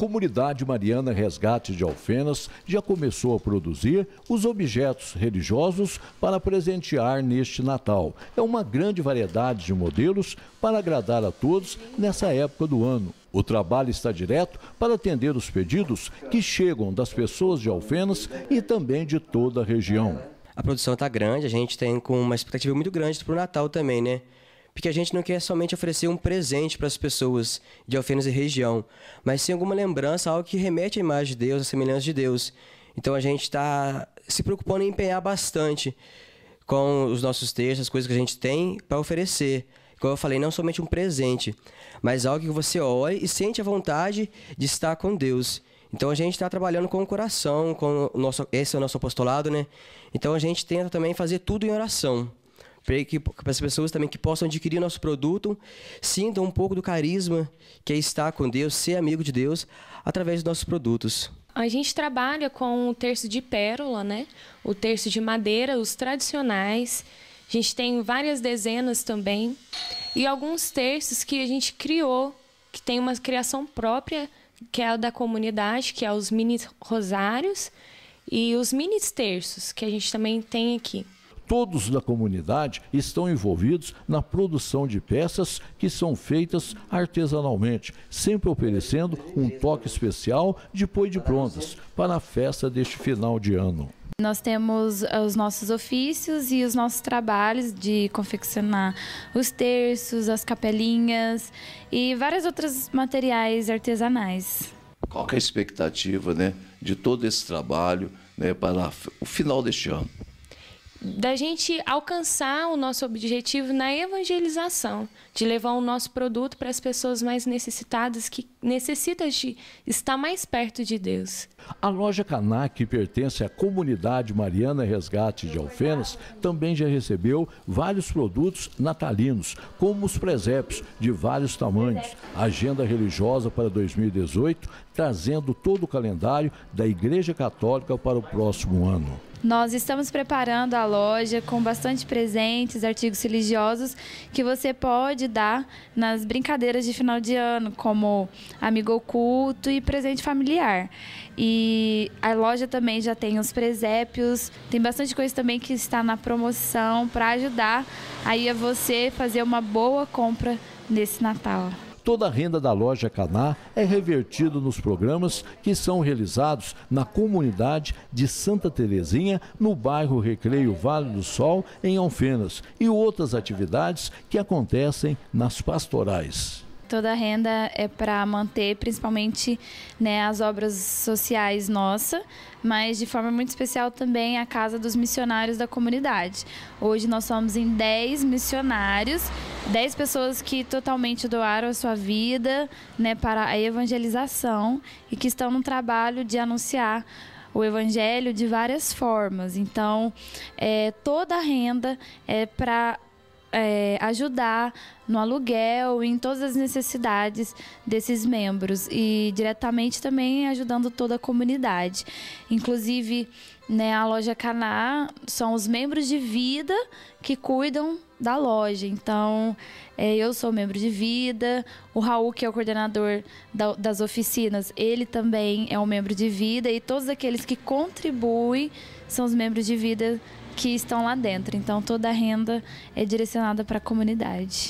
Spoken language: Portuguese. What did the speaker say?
comunidade Mariana Resgate de Alfenas já começou a produzir os objetos religiosos para presentear neste Natal. É uma grande variedade de modelos para agradar a todos nessa época do ano. O trabalho está direto para atender os pedidos que chegam das pessoas de Alfenas e também de toda a região. A produção está grande, a gente tem com uma expectativa muito grande para o Natal também, né? porque a gente não quer somente oferecer um presente para as pessoas de Alfenas e região, mas sim alguma lembrança, algo que remete à imagem de Deus, à semelhança de Deus. Então a gente está se preocupando em empenhar bastante com os nossos textos, as coisas que a gente tem para oferecer. Como eu falei, não somente um presente, mas algo que você olhe e sente a vontade de estar com Deus. Então a gente está trabalhando com o coração, com o nosso, esse é o nosso apostolado, né? Então a gente tenta também fazer tudo em oração para que as pessoas também que possam adquirir nosso produto, sintam um pouco do carisma que é estar com Deus, ser amigo de Deus, através dos nossos produtos. A gente trabalha com o terço de pérola, né? O terço de madeira, os tradicionais. A gente tem várias dezenas também e alguns terços que a gente criou, que tem uma criação própria, que é a da comunidade, que é os mini rosários e os mini terços que a gente também tem aqui todos da comunidade estão envolvidos na produção de peças que são feitas artesanalmente, sempre oferecendo um toque especial depois de prontas para a festa deste final de ano. Nós temos eh, os nossos ofícios e os nossos trabalhos de confeccionar os terços, as capelinhas e vários outros materiais artesanais. Qual é a expectativa né, de todo esse trabalho né, para o final deste ano? da gente alcançar o nosso objetivo na evangelização, de levar o nosso produto para as pessoas mais necessitadas que necessitam de estar mais perto de Deus. A loja Caná, que pertence à comunidade Mariana Resgate de Alfenas, também já recebeu vários produtos natalinos, como os presépios de vários tamanhos, agenda religiosa para 2018, trazendo todo o calendário da Igreja Católica para o próximo ano. Nós estamos preparando a loja com bastante presentes, artigos religiosos que você pode dar nas brincadeiras de final de ano, como amigo oculto e presente familiar. E a loja também já tem os presépios, tem bastante coisa também que está na promoção para ajudar aí a você fazer uma boa compra nesse Natal. Toda a renda da loja Caná é revertido nos programas que são realizados na comunidade de Santa Terezinha, no bairro Recreio Vale do Sol, em Alfenas, e outras atividades que acontecem nas pastorais toda a renda é para manter principalmente né, as obras sociais nossa, mas de forma muito especial também a Casa dos Missionários da Comunidade. Hoje nós somos em 10 missionários 10 pessoas que totalmente doaram a sua vida né, para a evangelização e que estão no trabalho de anunciar o evangelho de várias formas. Então, é, toda a renda é para é, eh, ajudar no aluguel, em todas as necessidades desses membros e diretamente também ajudando toda a comunidade. Inclusive, né, a loja Caná são os membros de vida que cuidam da loja. Então, é, eu sou membro de vida, o Raul, que é o coordenador da, das oficinas, ele também é um membro de vida, e todos aqueles que contribuem são os membros de vida que estão lá dentro. Então, toda a renda é direcionada para a comunidade.